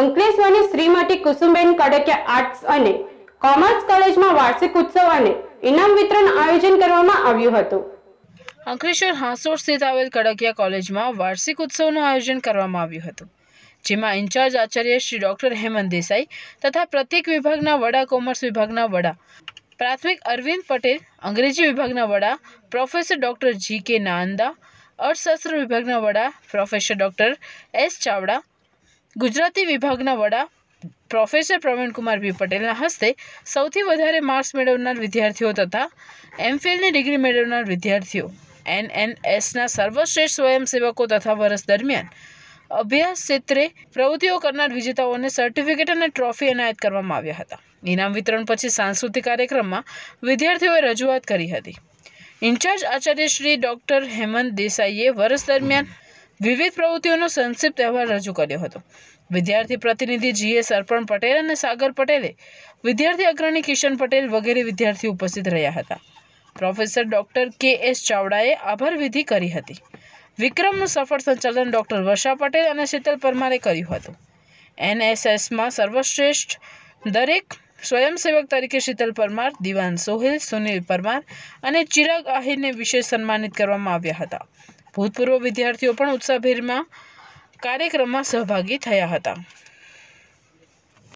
અંકલેશ્વરની Shrimati Kusumben Kadakiya arts અને commerce કોલેજમાં વાર્ષિક ઉત્સવ અને ઇનામ વિતરણ આયોજન કરવામાં આવ્યું હતું અંકલેશ્વર હાંસોર સ્થિત આવેલ કડકિયા કોલેજમાં વાર્ષિક ઉત્સવનું આયોજન કરવામાં આવ્યું હતું જેમાં ઇન્ચાર્જ આચાર્ય શ્રી ડૉક્ટર હેમંત દેસાઈ તથા પ્રત્યેક વિભાગના વડા કોમર્સ વિભાગના વડા પ્રાથમિક અરવિંદ પટેલ અંગ્રેજી વિભાગના વડા પ્રોફેસર ડૉક્ટર જી કે નાંદા અર્થશાસ્ત્ર વિભાગના વડા professor doctor S Chavda Gujarati વિભાગના વડા પ્રોફેસર પ્રવીણકુમાર બી પટેલના હસ્તે સૌથી વધારે માર્ક્સ મેળવનાર વિદ્યાર્થીઓ તથા એમફિલની ડિગ્રી મેળવનાર વિદ્યાર્થીઓ એનએનએસના સર્વશ્રેષ્ઠ સ્વયંસેવકો તથા વર્ષ દરમિયાન અભ્યાસ ક્ષેત્રે પ્રવૃત્તિઓ કરનાર વિજેતાઓને સર્ટિફિકેટ અને ટ્રોફી એનાયત કરવામાં આવ્યા હતા ઇનામ વિતરણ પછી સાંસ્કૃતિક કાર્યક્રમમાં વિદ્યાર્થીઓએ રજૂઆત કરી હતી ઇન્ચાર્જ આચાર્ય શ્રી ડૉક્ટર હેમંત દેસાઈએ વર્ષ દરમિયાન વિવિધ પ્રવૃત્તિઓનો સંક્ષિપ્ત અહેવાલ રજૂ કર્યો હતો વિદ્યાર્થી પ્રતિનિધિ જીએ સરપણ પટેલ અને સાગર પટેલે વિદ્યાર્થી અગ્રણી કિશન પટેલ વગેરે વિદ્યાર્થીઓ ઉપસ્થિત રહ્યા હતા પ્રોફેસર ડૉક્ટર કે એસ ચાવડાએ આભાર વિધિ કરી હતી વિક્રમનું સફળ સંચાલન ડૉક્ટર વર્ષા પટેલ અને શીતલ પરમારે કર્યું હતું એનએસએસમાં સર્વશ્રેષ્ઠ દરેક સ્વયંસેવક તરીકે શીતલ પરમાર દિવાન સોહિલ સુનિલ પરમાર અને ચિરાગ આહિરને વિશેષ સન્માનિત કરવામાં આવ્યા હતા ભૂતપૂર્વ વિદ્યાર્થીઓ પણ ઉત્સાહભેરમાં કાર્યક્રમમાં સહભાગી થયા હતા